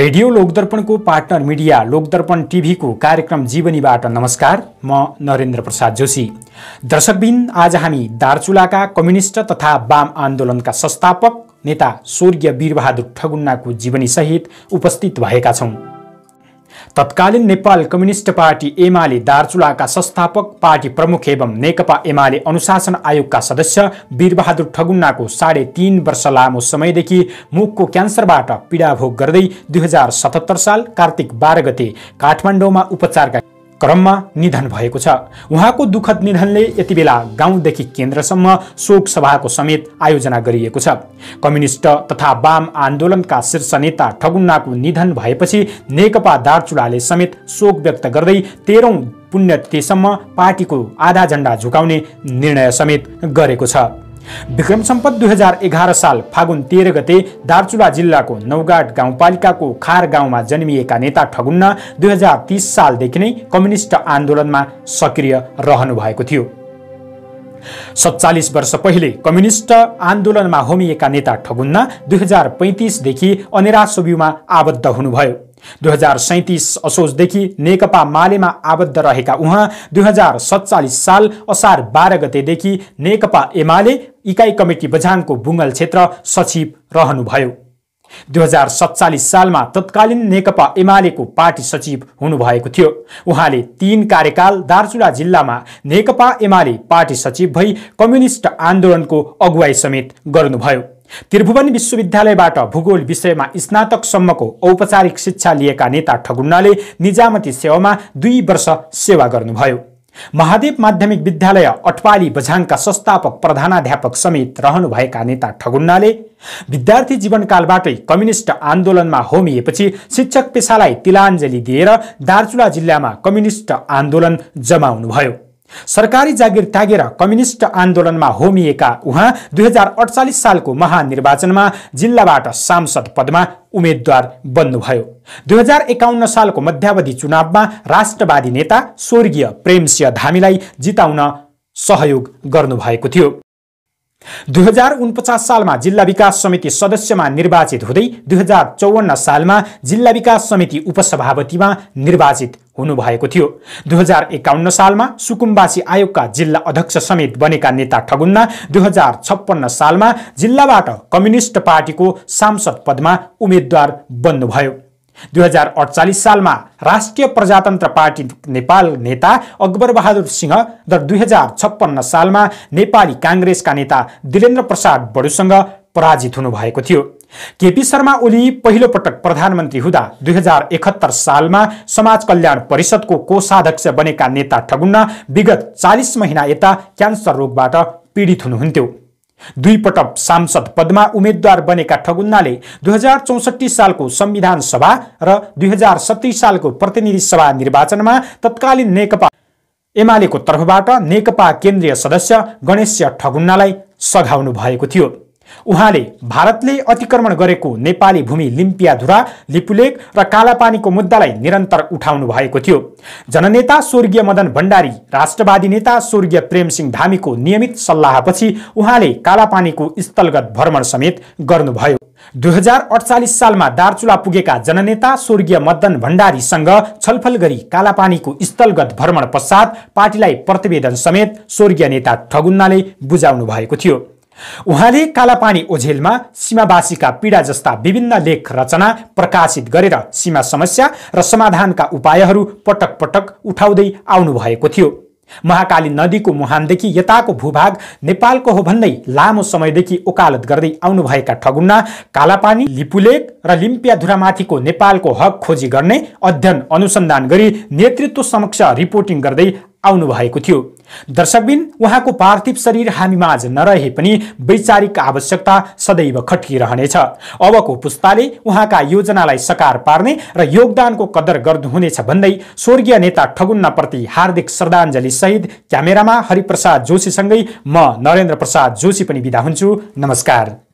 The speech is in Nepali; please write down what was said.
रेडियो लोकदर्पणको पार्टनर मिडिया लोकदर्पण टिभीको कार्यक्रम जीवनीबाट नमस्कार म नरेन्द्र प्रसाद जोशी दर्शकबिन आज हामी दार्चुलाका कम्युनिस्ट तथा वाम आन्दोलनका संस्थापक नेता स्वर्गीय वीरबहादुर ठगुन्नाको जीवनीसहित उपस्थित भएका छौँ तत्कालीन नेपाल कम्युनिस्ट पार्टी एमाले दार्चुलाका संस्थापक पार्टी प्रमुख एवं नेकपा एमाले अनुशासन आयोगका सदस्य वीरबहादुर ठगुन्नाको साढे तीन वर्ष लामो समयदेखि मुखको क्यान्सरबाट पीडा भोग गर्दै दुई हजार सतहत्तर साल कार्तिक बाह्र गते काठमाडौँमा उपचारका क्रममा निधन भएको छ उहाँको दुःखद निधनले यति बेला गाउँदेखि केन्द्रसम्म शोक सभाको समेत आयोजना गरिएको छ कम्युनिस्ट तथा वाम आन्दोलनका शीर्ष नेता ठगुन्नाको निधन भएपछि नेकपा दार्चुलाले समेत शोक व्यक्त गर्दै तेह्रौँ पुण्यतिथिसम्म पार्टीको आधा झण्डा झुकाउने निर्णय समेत गरेको छ विक्रम सम्पत दुई हजार एघार साल फागुन तेह्र गते दार्चुला जिल्लाको नौगाट गाउँपालिकाको खार गाउँमा जन्मिएका नेता ठगुन्न दुई हजार तिस सालदेखि नै कम्युनिस्ट आन्दोलनमा सक्रिय रहनु भएको थियो सत्तालिस वर्ष पहिले कम्युनिष्ट आन्दोलनमा होमिएका नेता ठगुन्ना दुई हजार पैँतिसदेखि अनेरा आबद्ध हुनुभयो दुई हजार सैतिस असोजदेखि नेकपा मालेमा आबद्ध रहेका उहाँ दुई हजार सत्तालिस साल असार बाह्र गतेदेखि नेकपा एमाले इकाइ कमिटी बझाङको बुङ्गल क्षेत्र सचिव रहनुभयो दुई हजार सत्तालिस सालमा तत्कालीन नेकपा एमालेको पार्टी सचिव हुनुभएको थियो उहाँले तीन कार्यकाल दार्चुला जिल्लामा नेकपा एमाले पार्टी सचिव भई कम्युनिस्ट आन्दोलनको अगुवाई समेत गर्नुभयो त्रिभुवन विश्वविद्यालयबाट भूगोल विषयमा स्नातकसम्मको औपचारिक शिक्षा लिएका नेता ठगुन्नाले निजामती सेवामा दुई वर्ष सेवा गर्नुभयो महादेव माध्यमिक विद्यालय अटपाली बझाङका संस्थापक प्रधानाध्यापक समेत रहनुभएका नेता ठगुन्नाले विद्यार्थी जीवनकालबाटै कम्युनिस्ट आन्दोलनमा होमिएपछि शिक्षक पेसालाई तिलाञ्जली दिएर दार्चुला जिल्लामा कम्युनिस्ट आन्दोलन जमाउनुभयो सरकारी जागिर त्यागेर कम्युनिस्ट आन्दोलनमा होमिएका उहाँ दुई हजार अडचालिस सालको महानिर्वाचनमा जिल्लाबाट सांसद पदमा उम्मेद्वार बन्नुभयो दुई हजार एकाउन्न सालको मध्यावधि चुनावमा राष्ट्रवादी नेता स्वर्गीय प्रेमसिंह धामीलाई जिताउन सहयोग गर्नुभएको थियो दुई हजार उनपचास सालमा जिल्ला विकास समिति सदस्यमा निर्वाचित हुँदै दुई हजार चौवन्न सालमा जिल्ला विकास समिति उपसभापतिमा निर्वाचित हुनुभएको थियो दुई हजार एकाउन्न सालमा सुकुम्बासी आयोगका जिल्ला अध्यक्ष समेत बनेका नेता ठगुन्ना दुई हजार छप्पन्न सालमा जिल्लाबाट कम्युनिस्ट पार्टीको सांसद पदमा उम्मेद्वार बन्नुभयो दुई हजार अडचालिस सालमा राष्ट्रिय प्रजातन्त्र पार्टी नेपाल नेता अकबर बहादुर सिंह र दुई हजार छप्पन्न सालमा नेपाली काङ्ग्रेसका नेता दिलेन्द्र प्रसाद बडुसँग पराजित हुनुभएको थियो केपी शर्मा ओली पहिलोपटक प्रधानमन्त्री हुँदा दुई हजार एकहत्तर सालमा समाज कल्याण परिषदको कोषाध्यक्ष बनेका नेता ठगुन्ना विगत चालिस महिना यता क्यान्सर रोगबाट पीडित हुनुहुन्थ्यो दुई पटक सांसद पदमा उम्मेद्वार बनेका ठगुन्नाले दुई हजार चौसठी सालको संविधान सभा र दुई हजार सत्तरी सालको प्रतिनिधि सभा निर्वाचनमा तत्कालीन नेकपा एमालेको तर्फबाट नेकपा केन्द्रीय सदस्य गणेश ठगुन्नालाई सघाउनु भएको थियो उहाँले भारतले अतिक्रमण गरेको नेपाली भूमि लिम्पियाधुरा लिपुलेक र कालापानीको मुद्दालाई निरन्तर उठाउनु भएको थियो जननेता स्वर्गीय मदन भण्डारी राष्ट्रवादी नेता स्वर्गीय प्रेमसिंह धामीको नियमित सल्लाहपछि उहाँले कालापानीको स्थलगत भ्रमण समेत गर्नुभयो दुई हजार अडचालिस सालमा दार्चुला पुगेका जननेता स्वर्गीय मदन भण्डारीसँग छलफल गरी कालापानीको स्थलगत भ्रमण पश्चात पार्टीलाई प्रतिवेदन समेत स्वर्गीय नेता ठगुन्नाले बुझाउनु भएको थियो उहाँले कालापानी ओझेलमा सीमावासीका पीडा जस्ता विभिन्न लेख रचना प्रकाशित गरेर सीमा समस्या र समाधानका उपायहरू पटक पटक उठाउँदै आउनुभएको थियो महाकाली नदीको मुहानदेखि यताको भूभाग नेपालको हो भन्दै लामो समयदेखि ओकालत गर्दै आउनुभएका ठगुन्ना कालापानी लिपुलेक र लिम्पियाधुरामाथिको नेपालको हक खोजी गर्ने अध्ययन अनुसन्धान गरी नेतृत्व समक्ष रिपोर्टिङ गर्दै आउनुभएको थियो दर्शकबिन उहाँको पार्थिव शरीर हामी माझ नरहे पनि वैचारिक आवश्यकता सदैव खट्किरहनेछ अबको पुस्ताले उहाँका योजनालाई सकार पार्ने र योगदानको कदर गर्नुहुनेछ भन्दै स्वर्गीय नेता ठगुन्नाप्रति हार्दिक श्रद्धाञ्जली सहित क्यामेरामा हरिप्रसाद जोशीसँगै म नरेन्द्र प्रसाद जोशी पनि बिदा हुन्छु नमस्कार